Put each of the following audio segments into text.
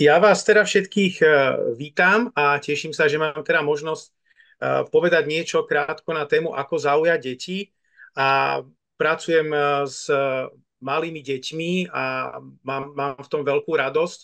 Ja vás teda všetkých e, vítam a teším sa, že mám teda možnosť e, povedať niečo krátko na tému, ako zaujať deti. A pracujem e, s malými deťmi a mám, mám v tom veľkú radosť.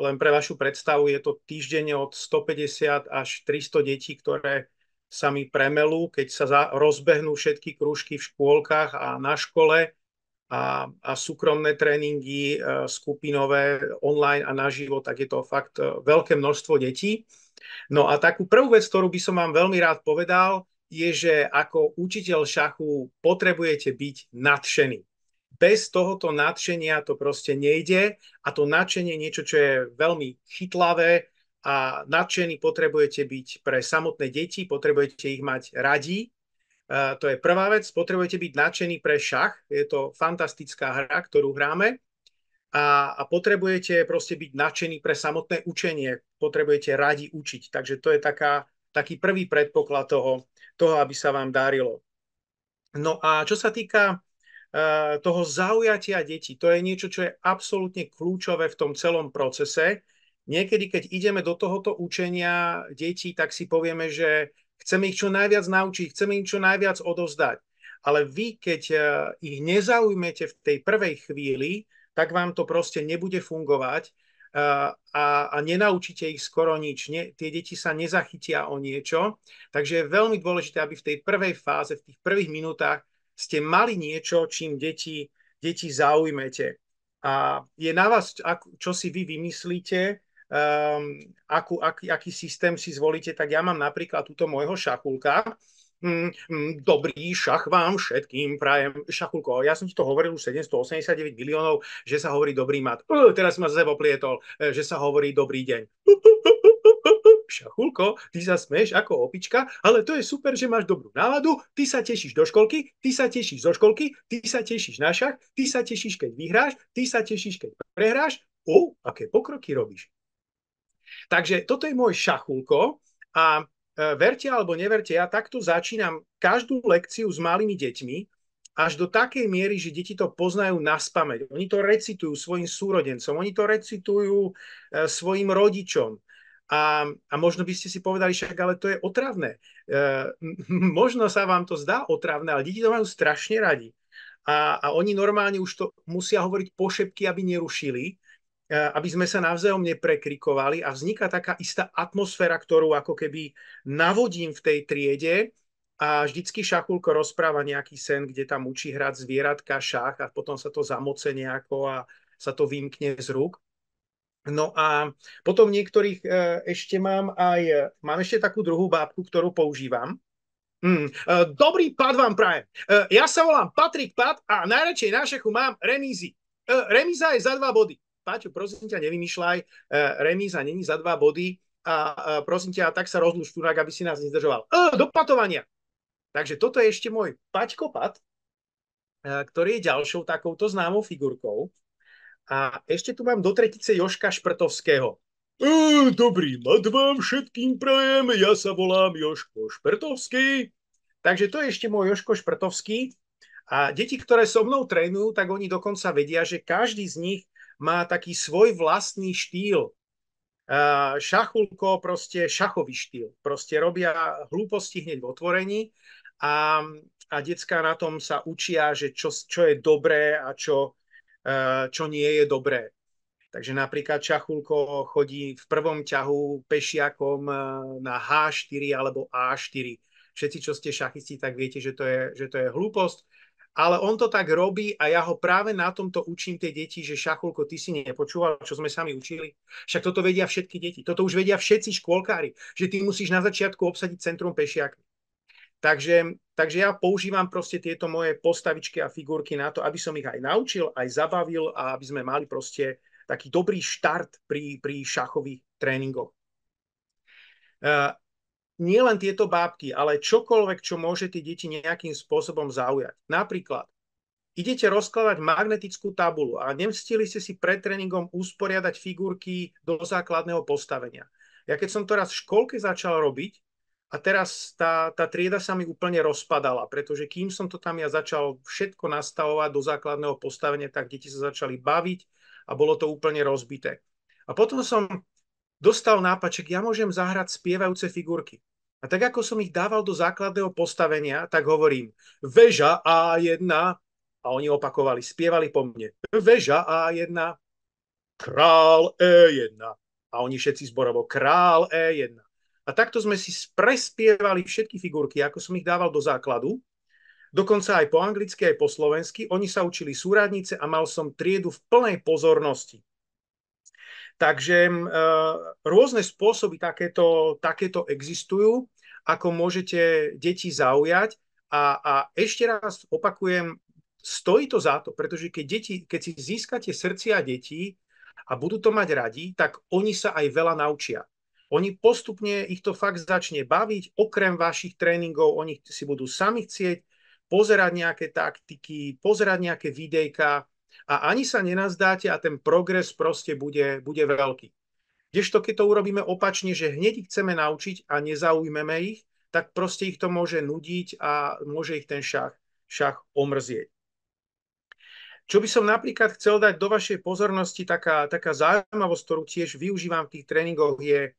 Len pre vašu predstavu je to týždenne od 150 až 300 detí, ktoré sa mi premelú, keď sa rozbehnú všetky krúžky v škôlkach a na škole a, a súkromné tréningy e, skupinové online a naživo, tak je to fakt e, veľké množstvo detí. No a takú prvú vec, ktorú by som vám veľmi rád povedal, je, že ako učiteľ šachu potrebujete byť nadšený. Bez tohoto nadšenia to proste nejde a to nadšenie je niečo, čo je veľmi chytlavé a nadšení potrebujete byť pre samotné deti, potrebujete ich mať radi, to je prvá vec, potrebujete byť nadšený pre šach, je to fantastická hra, ktorú hráme a, a potrebujete proste byť nadšený pre samotné učenie, potrebujete radi učiť, takže to je taká, taký prvý predpoklad toho, toho, aby sa vám darilo. No a čo sa týka uh, toho zaujatia detí, to je niečo, čo je absolútne kľúčové v tom celom procese. Niekedy, keď ideme do tohoto učenia detí, tak si povieme, že Chceme ich čo najviac naučiť, chceme im čo najviac odovzdať. Ale vy, keď eh, ich nezaujmete v tej prvej chvíli, tak vám to proste nebude fungovať eh, a, a nenaučíte ich skoro nič. Nie, tie deti sa nezachytia o niečo, takže je veľmi dôležité, aby v tej prvej fáze, v tých prvých minútach ste mali niečo, čím deti, deti zaujmete. A je na vás, čo si vy vymyslíte, um, akú, aký, aký systém si zvolíte, tak ja mám napríklad túto môjho šachulka, mm, mm, dobrý šach vám všetkým prajem. Šachulko, ja som ti to hovoril už 789 miliónov, že sa hovorí dobrý mat. Uh, teraz ma zase oplietol, e, že sa hovorí dobrý deň. Šachulko, ty sa smeš ako opička, ale to je super, že máš dobrú náladu, ty sa tešíš do školky, ty sa tešíš zo školky, ty sa tešíš na šach, ty sa tešíš, keď vyhráš, ty sa tešíš, keď prehráš. U, aké pokroky robíš. Takže toto je môj šachulko a e, verte alebo neverte, ja takto začínam každú lekciu s malými deťmi, až do takej miery, že deti to poznajú na spameť. Oni to recitujú svojim súrodencom, oni to recitujú e, svojim rodičom. A, a možno by ste si povedali, však ale to je otravné. E, možno sa vám to zdá otravné, ale deti to majú strašne radi. A, a oni normálne už to musia hovoriť pošepky, aby nerušili. E, aby sme sa navzájom neprekrikovali a vzniká taká istá atmosféra, ktorú ako keby navodím v tej triede a vždycky šachulko rozpráva nejaký sen, kde tam učí hrať zvieratka, šach a potom sa to zamoce nejako a sa to vymkne z rúk. No a potom niektorých e, ešte mám aj, e, mám ešte takú druhú bábku, ktorú používam. Mm, dobrý pad vám prajem. Ja sa volám Patrik Pad a najradšej na šachu mám remízy. Remíza je za dva body. Páťo, prosím ťa, nevymýšľaj, e, remíza není za dva body a, e, prosím ťa, tak sa rozlúž turák, aby si nás nezdržoval. E, do patovania! Takže toto je ešte môj Paťko Pat, e, ktorý je ďalšou takouto známou figurkou. A ešte tu mám do tretice Joška Šprtovského. E, dobrý nad vám všetkým prajem, ja sa volám Joško Šprtovský. Takže to je ešte môj Joško Šprtovský. A deti, ktoré so mnou trénujú, tak oni dokonca vedia, že každý z nich má taký svoj vlastný štýl. Šachulko, proste šachový štýl. Proste robia hlúposti hneď v otvorení a, a decka na tom sa učia, že čo, čo je dobré a čo, e, čo nie je dobré. Takže napríklad Čachulko chodí v prvom ťahu pešiakom e, na H4 alebo A4. Všetci, čo ste šachisti, tak viete, že to je, že to je hlúposť ale on to tak robí a ja ho práve na tomto učím tie deti, že šachulko, ty si nepočúval, čo sme sami učili. Však toto vedia všetky deti. Toto už vedia všetci škôlkári, že ty musíš na začiatku obsadiť centrum pešiak. Takže, takže ja používam proste tieto moje postavičky a figurky na to, aby som ich aj naučil, aj zabavil a aby sme mali proste taký dobrý štart pri, pri šachových tréningoch. Eh, nie len tieto bábky, ale čokoľvek, čo môže tie deti nejakým spôsobom zaujať. Napríklad, idete rozkladať magnetickú tabulu a nemstili ste si pred tréningom usporiadať figurky do základného postavenia. Ja keď som to raz v školke začal robiť, a teraz tá, tá trieda sa mi úplne rozpadala, pretože kým som to tam ja začal všetko nastavovať do základného postavenia, tak deti sa začali baviť a bolo to úplne rozbité. A potom som dostal nápad, že ja môžem zahrať spievajúce figurky. A tak ako som ich dával do základného postavenia, tak hovorím, veža A1, a oni opakovali, spievali po mne, veža A1, král E1. A oni všetci zborovo, král E1. A takto sme si prespievali všetky figurky, ako som ich dával do základu, dokonca aj po anglicky, aj po slovensky. Oni sa učili súradnice a mal som triedu v plnej pozornosti. Takže e, rôzne spôsoby takéto, takéto existujú, ako môžete deti zaujať. A, a ešte raz opakujem, stojí to za to, pretože keď, deti, keď si získate srdcia detí a budú to mať radi, tak oni sa aj veľa naučia. Oni postupne ich to fakt začne baviť, okrem vašich tréningov, oni si budú sami chcieť pozerať nejaké taktiky, pozerať nejaké videjka, a ani sa nenazdáte a ten progres proste bude, bude veľký. Kdežto keď to urobíme opačne, že hneď ich chceme naučiť a nezaujmeme ich, tak proste ich to môže nudiť a môže ich ten šach, šach omrzieť. Čo by som napríklad chcel dať do vašej pozornosti, taká, taká zaujímavosť, ktorú tiež využívam v tých tréningoch, je,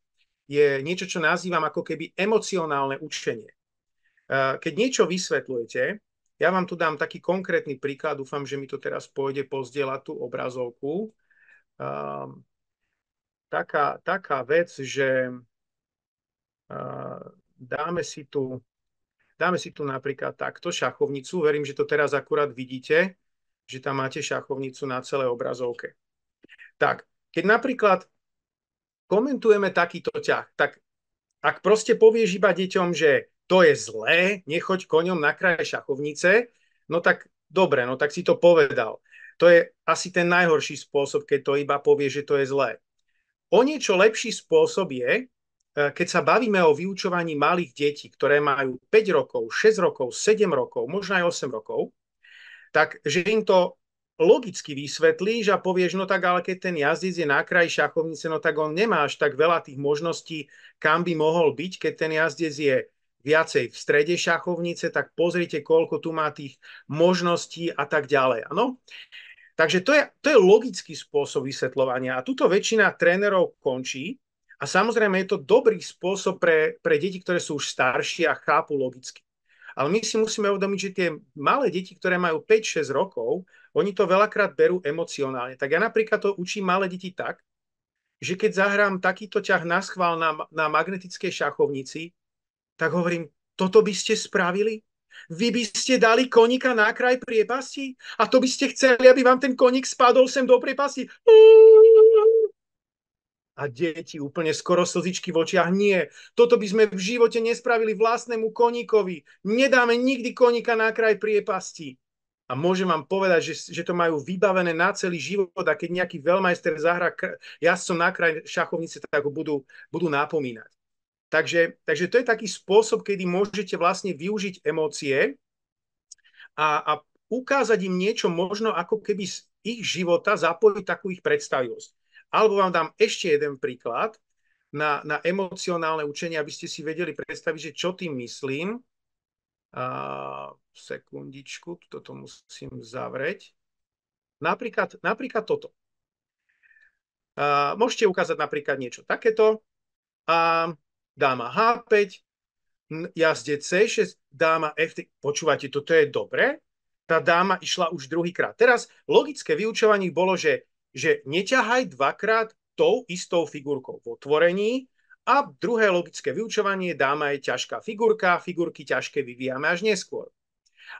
je niečo, čo nazývam ako keby emocionálne učenie. Keď niečo vysvetľujete, ja vám tu dám taký konkrétny príklad, dúfam, že mi to teraz pôjde pozdieľať tú obrazovku. Um, taká, taká vec, že uh, dáme, si tu, dáme si tu napríklad takto šachovnicu. Verím, že to teraz akurát vidíte, že tam máte šachovnicu na celej obrazovke. Tak, keď napríklad komentujeme takýto ťah, tak ak proste povieš iba deťom, že to je zlé, nechoď koňom na kraje šachovnice, no tak dobre, no tak si to povedal. To je asi ten najhorší spôsob, keď to iba povie, že to je zlé. O niečo lepší spôsob je, e, keď sa bavíme o vyučovaní malých detí, ktoré majú 5 rokov, 6 rokov, 7 rokov, možno aj 8 rokov, tak že im to logicky vysvetlíš a povieš, no tak ale keď ten jazdec je na kraji šachovnice, no tak on nemá až tak veľa tých možností, kam by mohol byť, keď ten jazdec je viacej v strede šachovnice, tak pozrite, koľko tu má tých možností a tak ďalej. Ano? Takže to je, to je logický spôsob vysvetľovania a tuto väčšina trénerov končí a samozrejme je to dobrý spôsob pre, pre deti, ktoré sú už staršie a chápu logicky. Ale my si musíme uvedomiť, že tie malé deti, ktoré majú 5-6 rokov, oni to veľakrát berú emocionálne. Tak ja napríklad to učím malé deti tak, že keď zahrám takýto ťah na schvál na, na magnetickej šachovnici, tak hovorím, toto by ste spravili? Vy by ste dali konika na kraj priepasti? A to by ste chceli, aby vám ten konik spadol sem do priepasti? A deti úplne skoro slzičky v očiach. Nie, toto by sme v živote nespravili vlastnému koníkovi. Nedáme nikdy koníka na kraj priepasti. A môžem vám povedať, že, že to majú vybavené na celý život a keď nejaký veľmajster zahra jazdcom na kraj šachovnice, tak ho budú, budú napomínať. Takže, takže to je taký spôsob, kedy môžete vlastne využiť emócie a, a ukázať im niečo možno ako keby z ich života zapojiť takú ich predstavivosť. Alebo vám dám ešte jeden príklad na, na emocionálne učenie, aby ste si vedeli predstaviť, že čo tým myslím. A, sekundičku, toto musím zavrieť. Napríklad, napríklad toto. A, môžete ukázať napríklad niečo takéto. A, dáma H5, jazde C6, dáma F3. Počúvate, toto je dobre? Tá dáma išla už druhýkrát. Teraz logické vyučovanie bolo, že, že neťahaj dvakrát tou istou figurkou v otvorení a druhé logické vyučovanie dáma je ťažká figurka, figurky ťažké vyvíjame až neskôr.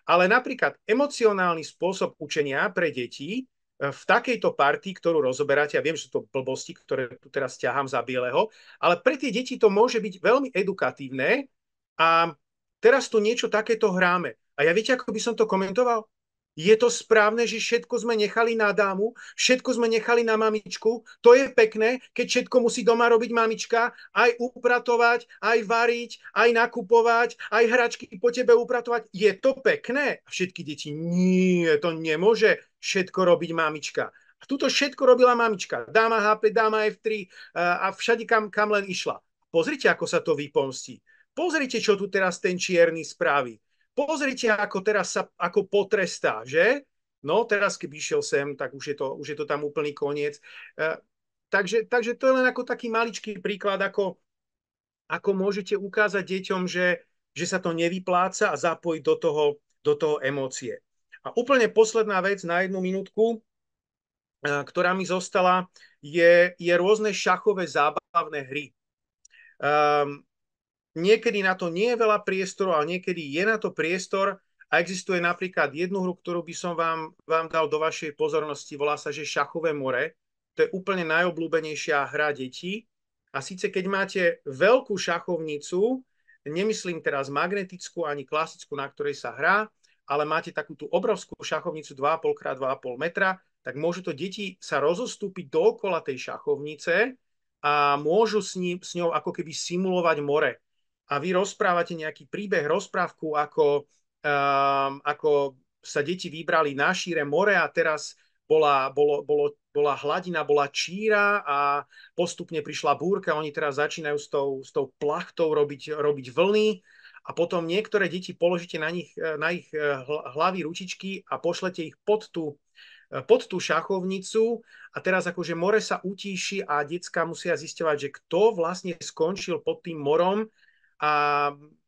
Ale napríklad emocionálny spôsob učenia pre deti v takejto partii, ktorú rozoberáte, ja viem, že to blbosti, ktoré tu teraz ťahám za bieleho, ale pre tie deti to môže byť veľmi edukatívne a teraz tu niečo takéto hráme. A ja viete, ako by som to komentoval? Je to správne, že všetko sme nechali na dámu, všetko sme nechali na mamičku. To je pekné, keď všetko musí doma robiť mamička, aj upratovať, aj variť, aj nakupovať, aj hračky po tebe upratovať. Je to pekné? A všetky deti, nie, to nemôže všetko robiť mamička. A tuto všetko robila mamička. Dáma H5, dáma F3 eh, a všade kam, kam len išla. Pozrite, ako sa to vypomstí. Pozrite, čo tu teraz ten čierny spraví Pozrite, ako teraz sa ako potrestá, že? No, teraz keby išiel sem, tak už je to, už je to tam úplný koniec. E, takže, takže to je len ako taký maličký príklad, ako, ako môžete ukázať deťom, že, že sa to nevypláca a zapojiť do toho, do toho emócie. A úplne posledná vec na jednu minútku, e, ktorá mi zostala, je, je rôzne šachové zábavné hry. Um, Niekedy na to nie je veľa priestoru, ale niekedy je na to priestor a existuje napríklad jednu hru, ktorú by som vám, vám dal do vašej pozornosti, volá sa, že Šachové more. To je úplne najobľúbenejšia hra detí. A síce keď máte veľkú šachovnicu, nemyslím teraz magnetickú ani klasickú, na ktorej sa hrá, ale máte takú tú obrovskú šachovnicu 2,5x2,5 metra, tak môžu to deti sa rozostúpiť dookola tej šachovnice a môžu s, ním, s ňou ako keby simulovať more a vy rozprávate nejaký príbeh, rozprávku, ako, um, ako sa deti vybrali na šíre more a teraz bola, bolo, bolo, bola hladina, bola číra a postupne prišla búrka, oni teraz začínajú s tou, s tou plachtou robiť, robiť vlny a potom niektoré deti položíte na, nich, e, na ich e, hlavy ručičky a pošlete ich pod tú, e, pod tú šachovnicu a teraz akože more sa utíši a detská musia zisťovať, že kto vlastne skončil pod tým morom a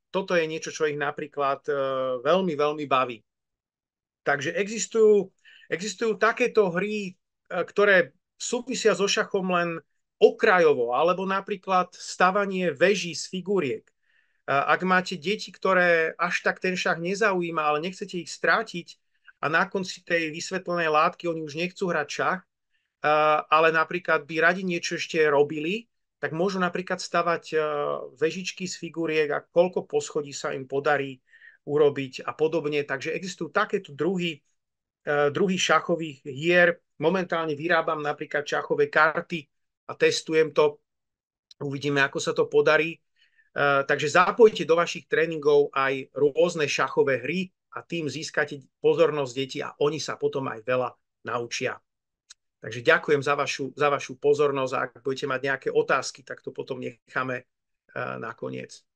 toto je niečo, čo ich napríklad e, veľmi, veľmi baví. Takže existujú, existujú takéto hry, e, ktoré súvisia so šachom len okrajovo, alebo napríklad stavanie veží z figuriek. E, ak máte deti, ktoré až tak ten šach nezaujíma, ale nechcete ich strátiť a na konci tej vysvetlenej látky oni už nechcú hrať šach, ale napríklad by radi niečo ešte robili, tak môžu napríklad stavať eh, vežičky z figuriek a koľko poschodí sa im podarí urobiť a podobne. Takže existujú takéto druhy, eh, druhy šachových hier. Momentálne vyrábam napríklad šachové karty a testujem to. Uvidíme, ako sa to podarí. Eh, takže zapojte do vašich tréningov aj rôzne šachové hry a tým získate pozornosť detí a oni sa potom aj veľa naučia. Takže ďakujem za vašu, za vašu pozornosť a ak budete mať nejaké otázky, tak to potom necháme eh, nakoniec.